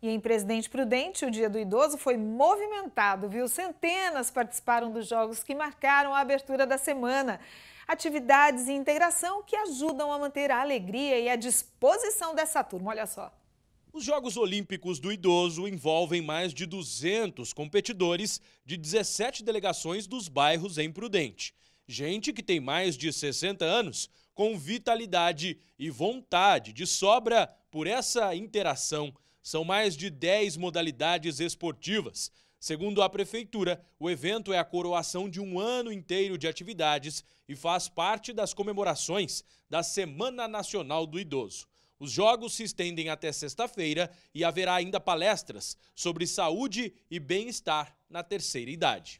E em Presidente Prudente, o Dia do Idoso foi movimentado, viu? Centenas participaram dos jogos que marcaram a abertura da semana. Atividades e integração que ajudam a manter a alegria e a disposição dessa turma. Olha só. Os Jogos Olímpicos do Idoso envolvem mais de 200 competidores de 17 delegações dos bairros em Prudente. Gente que tem mais de 60 anos, com vitalidade e vontade de sobra por essa interação são mais de 10 modalidades esportivas. Segundo a prefeitura, o evento é a coroação de um ano inteiro de atividades e faz parte das comemorações da Semana Nacional do Idoso. Os jogos se estendem até sexta-feira e haverá ainda palestras sobre saúde e bem-estar na terceira idade.